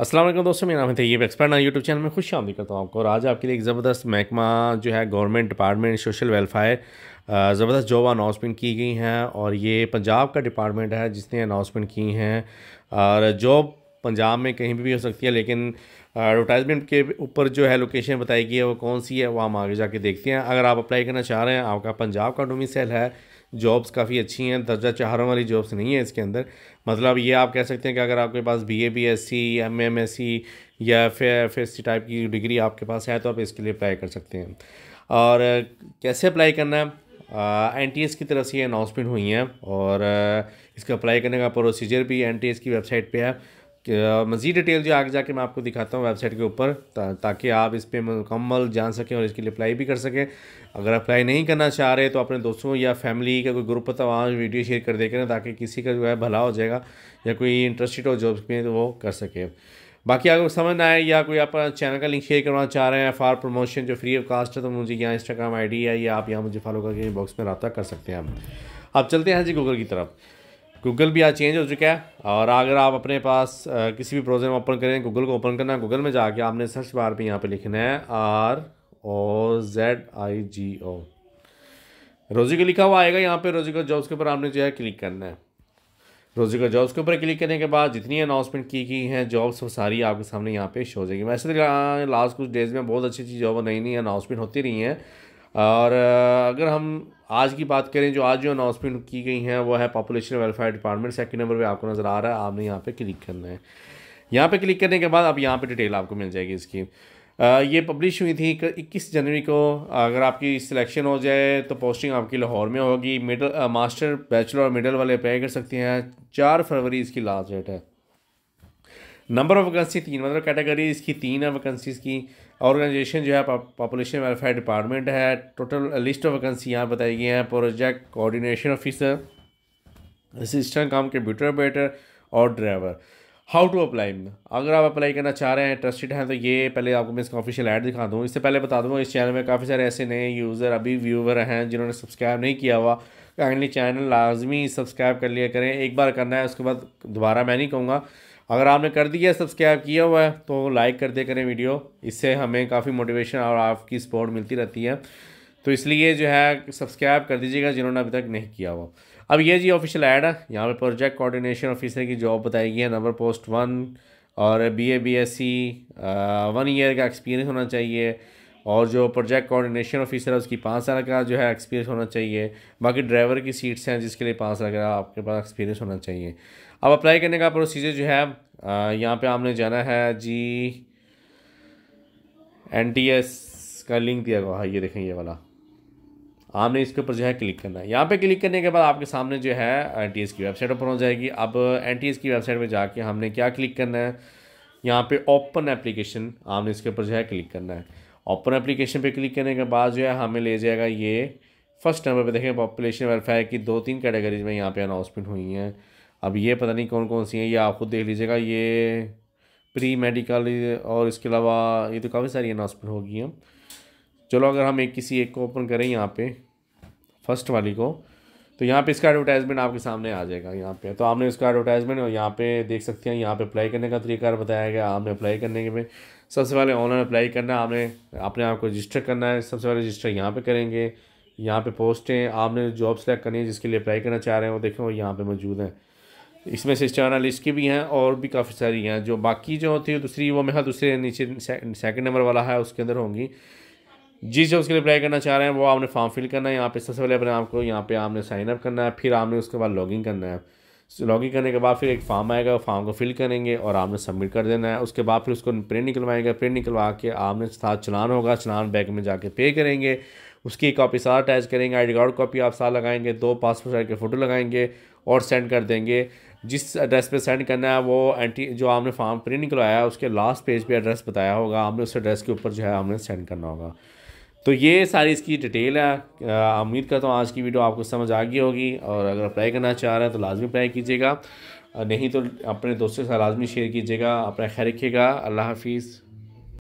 असलम दोस्तों मेरा नाम है ये एक्सपर्ट ना यूट्यूब चैनल में खुश आमदी करता हूँ आपको और आज आपके लिए एक ज़बरदस्त महकमा जो है गवर्नमेंट डिपार्टमेंट सोशल वेलफेयर ज़बरदस्त जॉब अनाउंसमेंट की गई हैं और ये पंजाब का डिपार्टमेंट है जिसने अनाउंसमेंट की हैं और जॉब पंजाब में कहीं भी, भी हो सकती है लेकिन एडवर्टाइजमेंट के ऊपर जो है लोकेशन बताई गई है वो कौन सी है वो हम आगे जाके देखते हैं अगर आप अप्लाई करना चाह रहे हैं आपका पंजाब का डोमिसल है जॉब्स काफ़ी अच्छी हैं दर्जा चारों वाली जॉब्स नहीं है इसके अंदर मतलब ये आप कह सकते हैं कि अगर आपके पास B A B S C M M S C या F F S C type की डिग्री आपके पास है तो आप इसके लिए अप्लाई कर सकते हैं और कैसे अप्लाई करना है एन टी एस की तरफ से ये अनाउंसमेंट हुई हैं और इसका अप्लाई करने का प्रोसीजर भी एन टी एस की वेबसाइट पर है मज़ीद डिटेल जो आगे जाके मैं आपको दिखाता हूँ वेबसाइट के ऊपर ता, ताकि आप इस पर मुकम्मल जान सकें और इसके लिए अप्लाई भी कर सकें अगर अप्लाई नहीं करना चाह रहे तो अपने दोस्तों या फैमिली का कोई ग्रुप होता वहाँ वीडियो शेयर कर दे करें ताकि किसी का जो है भला हो जाएगा या कोई इंटरेस्टेड हो जॉब में तो वो कर सके बाकी अगर समझ ना आए या कोई आप चैनल का लिंक शेयर करवाना चाह रहे हैं फॉर प्रमोशन जो फ्री ऑफ कास्ट है तो मुझे यहाँ इंस्टाग्राम आई है या आप यहाँ मुझे फॉलो करके बॉक्स में रबा कर सकते हैं आप अब चलते हैं जी गूगल की तरफ गूगल भी आज चेंज हो चुका है और अगर आप अपने पास किसी भी ब्राउज़र में ओपन करें गूगल को ओपन करना है गूगल में जाके आपने सर्च बार पे यहाँ पे लिखना है आर ओ जेड आई जी ओ रोजी को लिखा हुआ आएगा यहाँ पे रोजी का जॉब्स के ऊपर आपने जो है क्लिक करना है रोजी का जॉब्स के ऊपर क्लिक करने के बाद जितनी अनाउंसमेंट की गई हैं जॉब्स वो सारी आपके सामने यहाँ पे शो हो जाएगी वैसे लास्ट तो, कुछ डेज़ में बहुत अच्छी अच्छी जॉब नई नई अनाउंसमेंट होती रही हैं और अगर हम आज की बात करें जो आज जो अनाउंसमेंट की गई हैं वो है population welfare department second number पे आपको नज़र आ रहा है आपने यहाँ पे क्लिक करना है यहाँ पे क्लिक करने के बाद अब यहाँ पे डिटेल आपको मिल जाएगी इसकी आ, ये पब्लिश हुई थी इक्कीस जनवरी को अगर आपकी सिलेक्शन हो जाए तो पोस्टिंग आपकी लाहौर में होगी मिडल मास्टर बैचलर और मिडल वाले अप्लाई कर सकते हैं चार फरवरी इसकी लास्ट डेट है नंबर ऑफ वैकेंसी तीन मतलब कैटेगरी इसकी तीन है वैकेंसीज़ की ऑर्गेनाइजेशन जो है पॉपुलेशन वेलफेयर डिपार्टमेंट है टोटल लिस्ट ऑफ वैकेंसी यहाँ बताई गई हैं project coordination officer assistant cum computer operator और ड्राइवर हाउ टू अप्लाई अगर आप अप्लाई करना चाह रहे हैं इंटरेस्टेड हैं तो ये पहले आपको मैं इसका ऑफिशियल ऐड दिखा दूँ इससे पहले बता दूँगा इस चैनल में काफ़ी सारे ऐसे नए यूज़र अभी व्यूवर हैं जिन्होंने सब्सक्राइब नहीं किया हुआ काइंडली चैनल लाजमी सब्सक्राइब कर लिया करें एक बार करना है उसके बाद दोबारा मैं नहीं कहूँगा अगर आपने कर दिया सब्सक्राइब किया हुआ है तो लाइक कर दिया करें वीडियो इससे हमें काफ़ी मोटिवेशन और आपकी सपोर्ट मिलती रहती है तो इसलिए जो है सब्सक्राइब कर दीजिएगा जिन्होंने अभी तक नहीं किया हुआ अब ये जी ऑफिशियल ऐड है यहाँ पर प्रोजेक्ट कोऑर्डिनेशन ऑफिसर की जॉब बताई गई है नंबर पोस्ट वन और B A B S C one year का एक्सपीरियंस होना चाहिए और जो प्रोजेक्ट कोऑर्डिनेशन ऑफिसर है उसकी पाँच साल का जो है एक्सपीरियंस होना चाहिए बाकी ड्राइवर की सीट्स हैं जिसके लिए पाँच साल का आपके पास एक्सपीरियंस होना चाहिए अब अप्लाई करने का प्रोसीजर जो है यहाँ पे आपने जाना है जी एन टी एस का लिंक दिया हुआ है ये देखें ये वाला आपने इसके ऊपर जो है क्लिक करना है यहाँ पे क्लिक करने के बाद आपके सामने जो है एन टी एस की वेबसाइट ओपन हो जाएगी अब एन टी एस की वेबसाइट पर जाके हमने क्या क्लिक करना है यहाँ पे ओपन एप्लीकेशन आपने इसके ऊपर जो है क्लिक करना है ओपन एप्लीकेशन पे क्लिक करने के बाद जो है हमें ले जाएगा ये फर्स्ट नंबर पे देखें पॉपुलेशन वेलफेयर की दो तीन कैटेगरीज में यहाँ पे अनाउंसमेंट हुई हैं अब ये पता नहीं कौन कौन सी हैं ये आप खुद देख लीजिएगा ये प्री मेडिकल और इसके अलावा ये तो काफ़ी सारी अनाउंसमेंट होगी हैं चलो अगर हम एक किसी एक को ओपन करें यहाँ पर फर्स्ट वाली को तो यहाँ पे इसका एडवर्टाइजमेंट आपके सामने आ जाएगा यहाँ पे तो आपने इसका एडवर्टाइजमेंट और यहाँ पे देख सकते हैं यहाँ पे अप्लाई करने का तरीका बताया गया आपने अप्लाई करने के में सबसे पहले ऑनलाइन अप्लाई करना आपने अपने आप को रजिस्टर करना है सबसे पहले रजिस्टर यहाँ पर करेंगे यहाँ पर पोस्टें आपने जॉब सेलेक्ट करनी है जिसके लिए अप्लाई करना चाह रहे हैं वो देखें वो यहाँ पर मौजूद हैं इसमें से एनालिस्ट की भी हैं और भी काफ़ी सारी हैं जो बाकी जो होती है दूसरी वो मेरा दूसरे नीचे सेकंड नंबर वाला है उसके अंदर होंगी जिस जॉब्स के लिए अप्लाई करना चाह रहे हैं वो आपने फॉर्म फिल करना है यहाँ पे सबसे पहले अपने आपको यहाँ पे आपने साइन अप करना है फिर आपने उसके बाद लॉगिन करना है लॉगिन करने के बाद फिर एक फॉर्म आएगा फॉर्म को फिल करेंगे और आपने सबमिट कर देना है उसके बाद फिर उसको प्रिंट निकलवाएंगे प्रिंट निकलवा के आपने साथ चलान होगा चलान बैंक में जाके पे करेंगे उसकी कॉपी साथ अटैच करेंगे आई कार्ड कॉपी आप साथ लगाएंगे दो पासपोर्ट साइज के फ़ोटो लगाएंगे और सेंड कर देंगे जिस एड्रेस पे सेंड करना है वो एंटी जो आपने फॉर्म प्रिंट निकलवाया है उसके लास्ट पेज पे एड्रेस बताया होगा आपने उस एड्रेस के ऊपर जो है आपने सेंड करना होगा तो ये सारी इसकी डिटेल है उम्मीद करता हूँ आज की वीडियो आपको समझ आ गई होगी और अगर अप्लाई करना चाह रहे हैं तो लाजमी अप्लाई कीजिएगा नहीं तो अपने दोस्तों के साथ लाजमी शेयर कीजिएगा अपना ख्याल रखिएगा अल्लाह हाफिज़